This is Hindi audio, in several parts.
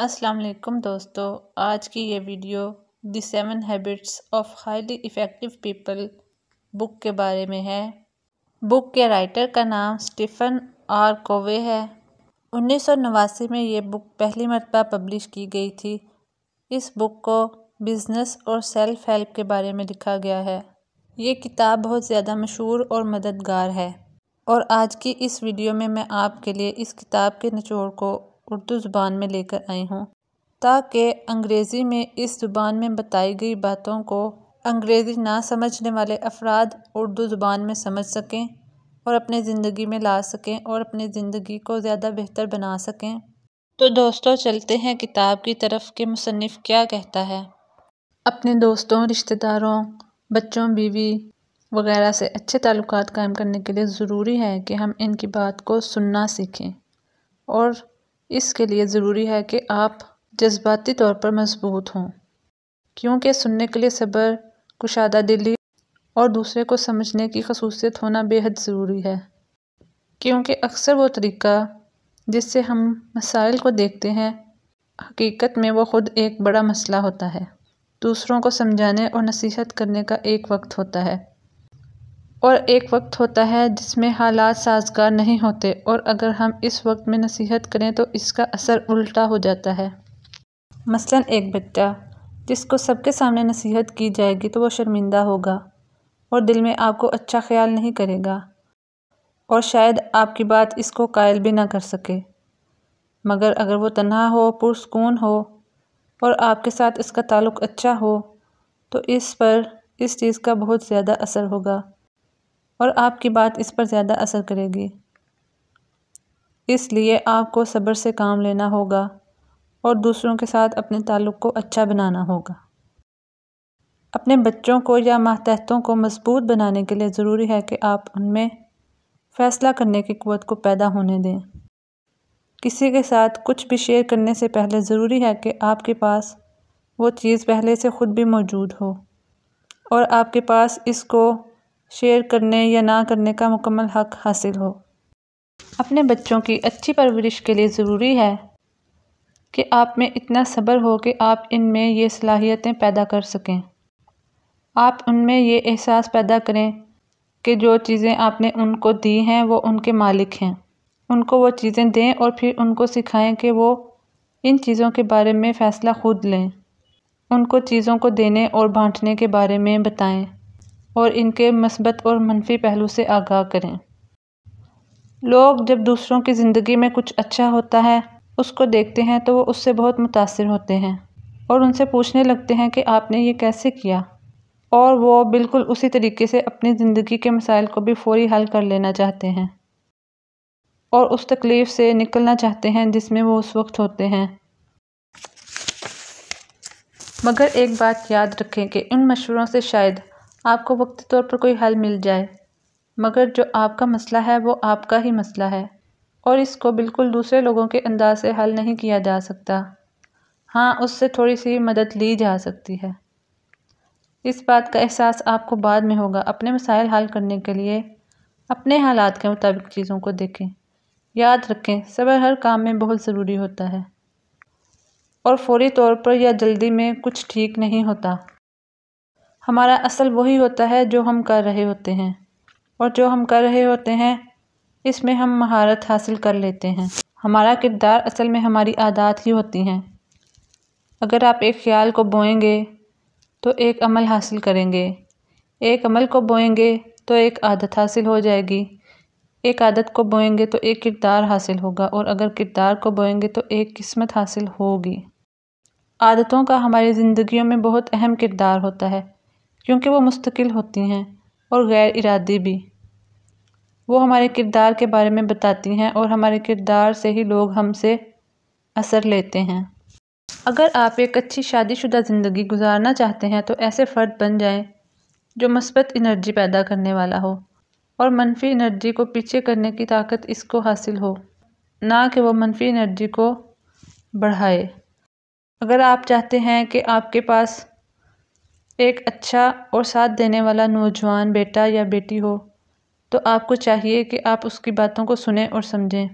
अस्सलाम वालेकुम दोस्तों आज की ये video the seven habits of highly effective people book के बारे में है बुक के राइटर का नाम स्टीफन आर कोवे है उन्नीस में ये बुक पहली मरतबा पब्लिश की गई थी इस बुक को बिज़नेस और सेल्फ़ हेल्प के बारे में लिखा गया है ये किताब बहुत ज़्यादा मशहूर और मददगार है और आज की इस वीडियो में मैं आपके लिए इस किताब के निचोड़ को उर्दू ज़ुबान में लेकर आई हूँ ताकि अंग्रेज़ी में इस ज़ुबान में बताई गई बातों को अंग्रेज़ी ना समझने वाले अफराद उर्दू ज़ुबान में समझ सकें और अपने ज़िंदगी में ला सकें और अपनी ज़िंदगी को ज़्यादा बेहतर बना सकें तो दोस्तों चलते हैं किताब की तरफ के मुसनफ़ क्या कहता है अपने दोस्तों रिश्तेदारों बच्चों बीवी वगैरह से अच्छे ताल्लुक कायम करने के लिए ज़रूरी है कि हम इनकी बात को सुनना सीखें और इसके लिए ज़रूरी है कि आप जज्बाती तौर पर मजबूत हों क्योंकि सुनने के लिए सब्र कुशादा दिली और दूसरे को समझने की खसूसियत होना बेहद ज़रूरी है क्योंकि अक्सर वो तरीका जिससे हम मसाइल को देखते हैं हकीकत में वो ख़ुद एक बड़ा मसला होता है दूसरों को समझाने और नसीहत करने का एक वक्त होता है और एक वक्त होता है जिसमें हालात साजगार नहीं होते और अगर हम इस वक्त में नसीहत करें तो इसका असर उल्टा हो जाता है मसलन एक बच्चा जिसको सबके सामने नसीहत की जाएगी तो वो शर्मिंदा होगा और दिल में आपको अच्छा ख्याल नहीं करेगा और शायद आपकी बात इसको कायल भी ना कर सके मगर अगर वो तन्हा हो पुरसकून हो और आपके साथ इसका ताल्लुक़ अच्छा हो तो इस पर इस चीज़ का बहुत ज़्यादा असर होगा और आपकी बात इस पर ज़्यादा असर करेगी इसलिए आपको सब्र से काम लेना होगा और दूसरों के साथ अपने ताल्लुक़ को अच्छा बनाना होगा अपने बच्चों को या मातहतों को मजबूत बनाने के लिए ज़रूरी है कि आप उनमें फ़ैसला करने की क़वत को पैदा होने दें किसी के साथ कुछ भी शेयर करने से पहले ज़रूरी है कि आपके पास वो चीज़ पहले से ख़ुद भी मौजूद हो और आपके पास इसको शेयर करने या ना करने का मुकम्मल हक हासिल हो अपने बच्चों की अच्छी परवरिश के लिए ज़रूरी है कि आप में इतना सब्र हो कि आप इन में ये सलाहियतें पैदा कर सकें आप उनमें ये एहसास पैदा करें कि जो चीज़ें आपने उनको दी हैं वो उनके मालिक हैं उनको वो चीज़ें दें और फिर उनको सिखाएं कि वो इन चीज़ों के बारे में फ़ैसला खुद लें उनको चीज़ों को देने और बांटने के बारे में बताएं और इनके मस्बत और मनफी पहलू से आगाह करें लोग जब दूसरों की ज़िंदगी में कुछ अच्छा होता है उसको देखते हैं तो वो उससे बहुत मुतासर होते हैं और उनसे पूछने लगते हैं कि आपने ये कैसे किया और वो बिल्कुल उसी तरीके से अपनी ज़िंदगी के मसाइल को भी फौरी हल कर लेना चाहते हैं और उस तकलीफ़ से निकलना चाहते हैं जिसमें वो उस वक्त होते हैं मगर एक बात याद रखें कि इन मशवरों से शायद आपको वक्त तौर पर कोई हल मिल जाए मगर जो आपका मसला है वो आपका ही मसला है और इसको बिल्कुल दूसरे लोगों के अंदाज से हल नहीं किया जा सकता हाँ उससे थोड़ी सी मदद ली जा सकती है इस बात का एहसास आपको बाद में होगा अपने मसाइल हल करने के लिए अपने हालात के मुताबिक चीज़ों को देखें याद रखें सबर हर काम में बहुत ज़रूरी होता है और फौरी तौर पर या जल्दी में कुछ ठीक नहीं होता हमारा असल वही होता है जो हम कर रहे होते हैं और जो हम कर रहे होते हैं इसमें हम महारत हासिल कर लेते हैं हमारा किरदार असल में हमारी आदत ही होती हैं अगर आप एक ख्याल को बोएंगे तो एक अमल हासिल करेंगे एक अमल को बोएंगे तो एक आदत हासिल हो जाएगी एक आदत को बोएंगे तो एक किरदार हासिल होगा और अगर किरदार को बोएंगे तो एक किस्मत हासिल होगी आदतों का हमारी ज़िंदगियों में बहुत अहम किरदार होता है क्योंकि वो मुस्तकिल होती हैं और गैर इरादी भी वो हमारे किरदार के बारे में बताती हैं और हमारे किरदार से ही लोग हमसे असर लेते हैं अगर आप एक अच्छी शादीशुदा ज़िंदगी गुजारना चाहते हैं तो ऐसे फ़र्द बन जाएं जो मस्बत एनर्जी पैदा करने वाला हो और मनफी एनर्जी को पीछे करने की ताकत इसको हासिल हो ना कि वो मनफी एनर्जी को बढ़ाए अगर आप चाहते हैं कि आपके पास एक अच्छा और साथ देने वाला नौजवान बेटा या बेटी हो तो आपको चाहिए कि आप उसकी बातों को सुने और समझें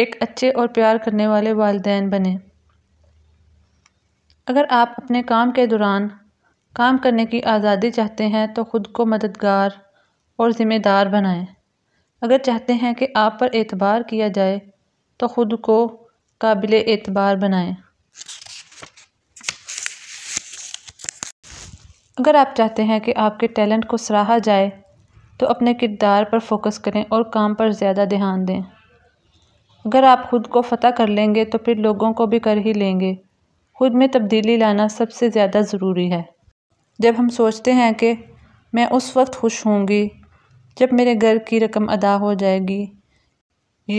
एक अच्छे और प्यार करने वाले वालदेन बने अगर आप अपने काम के दौरान काम करने की आज़ादी चाहते हैं तो ख़ुद को मददगार और ज़िम्मेदार बनाएं अगर चाहते हैं कि आप पर एतबार किया जाए तो ख़ुद को काबिल एतबार बनाएं अगर आप चाहते हैं कि आपके टैलेंट को सराहा जाए तो अपने किरदार पर फोकस करें और काम पर ज़्यादा ध्यान दें अगर आप ख़ुद को फ़तह कर लेंगे तो फिर लोगों को भी कर ही लेंगे ख़ुद में तब्दीली लाना सबसे ज़्यादा ज़रूरी है जब हम सोचते हैं कि मैं उस वक्त खुश होंगी जब मेरे घर की रकम अदा हो जाएगी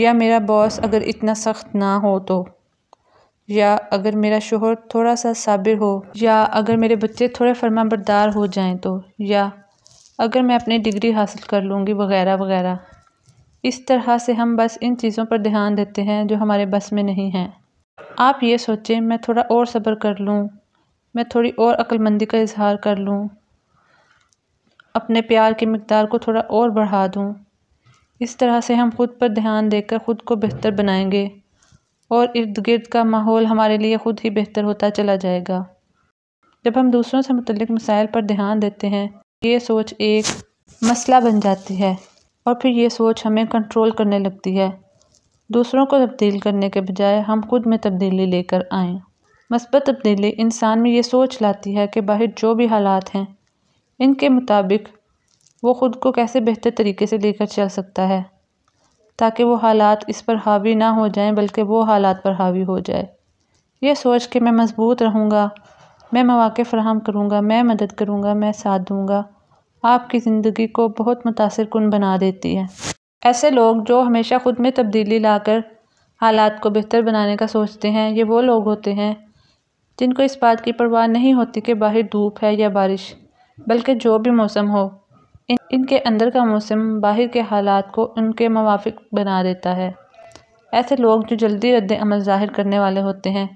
या मेरा बॉस अगर इतना सख्त ना हो तो या अगर मेरा शोहर थोड़ा सा साबिर हो या अगर मेरे बच्चे थोड़े फर्मा हो जाएं तो या अगर मैं अपनी डिग्री हासिल कर लूँगी वगैरह वगैरह इस तरह से हम बस इन चीज़ों पर ध्यान देते हैं जो हमारे बस में नहीं हैं आप ये सोचें मैं थोड़ा और सब्र कर लूँ मैं थोड़ी और अक्लमंदी का इजहार कर लूँ अपने प्यार की मकदार को थोड़ा और बढ़ा दूँ इस तरह से हम खुद पर ध्यान देकर ख़ुद को बेहतर बनाएंगे और इर्द गिर्द का माहौल हमारे लिए ख़ुद ही बेहतर होता चला जाएगा जब हम दूसरों से मुतलक मसाइल पर ध्यान देते हैं ये सोच एक मसला बन जाती है और फिर ये सोच हमें कंट्रोल करने लगती है दूसरों को तब्दील करने के बजाय हम खुद में तब्दीली लेकर आएँ मस्बत तब्दीली इंसान में ये सोच लाती है कि बाहर जो भी हालात हैं इनके मुताबिक वो ख़ुद को कैसे बेहतर तरीके से लेकर चल सकता है ताकि वो हालात इस पर हावी ना हो जाएं बल्कि वो हालात पर हावी हो जाए ये सोच के मैं मजबूत रहूँगा मैं मौाक़ फ़राहम करूँगा मैं मदद करूँगा मैं साथ दूँगा आपकी ज़िंदगी को बहुत मुतासर कन बना देती है ऐसे लोग जो हमेशा ख़ुद में तब्दीली लाकर हालात को बेहतर बनाने का सोचते हैं ये वो लोग होते हैं जिनको इस बात की परवाह नहीं होती कि बाहर धूप है या बारिश बल्कि जो भी मौसम हो इन इनके अंदर का मौसम बाहर के हालात को उनके मुवाफिक बना देता है ऐसे लोग जो जल्दी अमल ज़ाहिर करने वाले होते हैं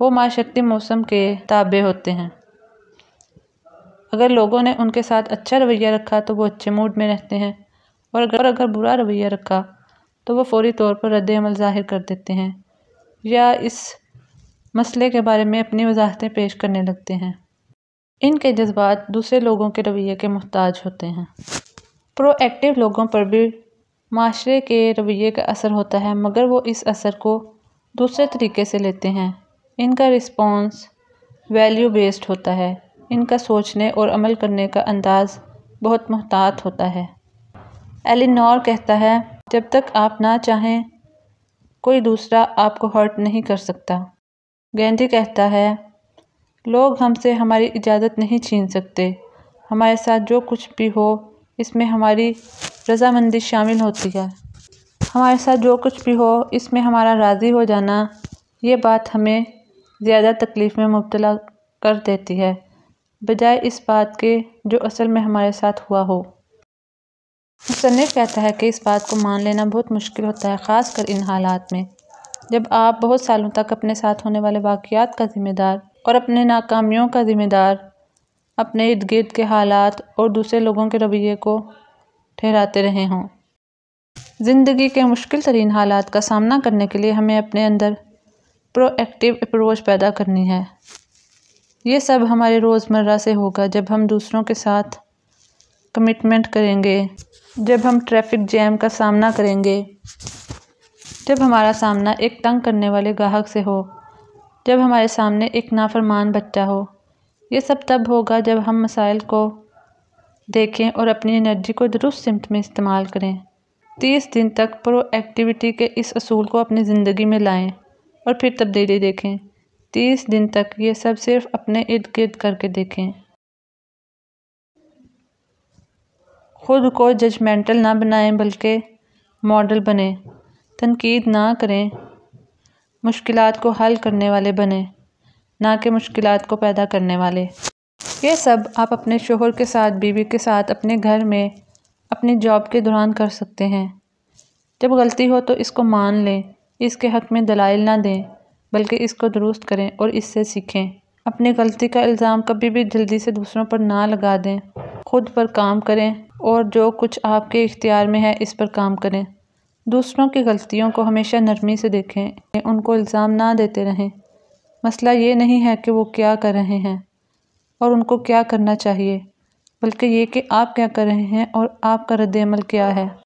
वो माशक्ति मौसम के ताबे होते हैं अगर लोगों ने उनके साथ अच्छा रवैया रखा तो वो अच्छे मूड में रहते हैं और अगर अगर बुरा रवैया रखा तो वो फौरी तौर पर अमल ज़ाहिर कर देते हैं या इस मसले के बारे में अपनी वजाहतें पेश करने लगते हैं इनके जज्बात दूसरे लोगों के रवैये के मोहताज होते हैं प्रोएक्टिव लोगों पर भी माशरे के रवैये का असर होता है मगर वो इस असर को दूसरे तरीके से लेते हैं इनका रिस्पॉन्स वैल्यू बेस्ड होता है इनका सोचने और अमल करने का अंदाज़ बहुत महतात होता है एलिनॉर कहता है जब तक आप ना चाहें कोई दूसरा आपको हर्ट नहीं कर सकता गेंदी कहता है लोग हमसे हमारी इजाज़त नहीं छीन सकते हमारे साथ जो कुछ भी हो इसमें हमारी रजामंदी शामिल होती है हमारे साथ जो कुछ भी हो इसमें हमारा राज़ी हो जाना ये बात हमें ज़्यादा तकलीफ़ में मुबतला कर देती है बजाय इस बात के जो असल में हमारे साथ हुआ हो मुसनफ़ कहता है कि इस बात को मान लेना बहुत मुश्किल होता है ख़ास कर इन हालात में जब आप बहुत सालों तक अपने साथ होने वाले वाक़ात का ज़िम्मेदार और अपने नाकामियों का ज़िम्मेदार अपने इर्द गिर्द के हालात और दूसरे लोगों के रवैये को ठहराते रहे हों ज़िंदगी के मुश्किल तरीन हालात का सामना करने के लिए हमें अपने अंदर प्रोएक्टिव अप्रोच पैदा करनी है ये सब हमारे रोज़मर्रा से होगा जब हम दूसरों के साथ कमिटमेंट करेंगे जब हम ट्रैफिक जैम का सामना करेंगे जब हमारा सामना एक तंग करने वाले ग्राहक से हो जब हमारे सामने एक नाफरमान बच्चा हो ये सब तब होगा जब हम मसाइल को देखें और अपनी एनर्जी को दुरुस्त सिमट में इस्तेमाल करें तीस दिन तक प्रो एक्टिविटी के इस असूल को अपनी ज़िंदगी में लाएं और फिर तब्दीली देखें तीस दिन तक ये सब सिर्फ अपने इर्द गिर्द करके देखें खुद को जजमेंटल ना बनाएं बल्कि मॉडल बने तनकीद ना करें मुश्किल को हल करने वाले बने ना कि मुश्किल को पैदा करने वाले ये सब आप अपने शोहर के साथ बीवी के साथ अपने घर में अपनी जॉब के दौरान कर सकते हैं जब गलती हो तो इसको मान लें इसके हक़ में दलाइल ना दें बल्कि इसको दुरुस्त करें और इससे सीखें अपनी गलती का इल्ज़ाम कभी भी जल्दी से दूसरों पर ना लगा दें खुद पर काम करें और जो कुछ आपके इख्तियार में है इस पर काम करें दूसरों की गलतियों को हमेशा नरमी से देखें उनको इल्ज़ाम ना देते रहें मसला ये नहीं है कि वो क्या कर रहे हैं और उनको क्या करना चाहिए बल्कि ये कि आप क्या कर रहे हैं और आपका रद्द अमल क्या है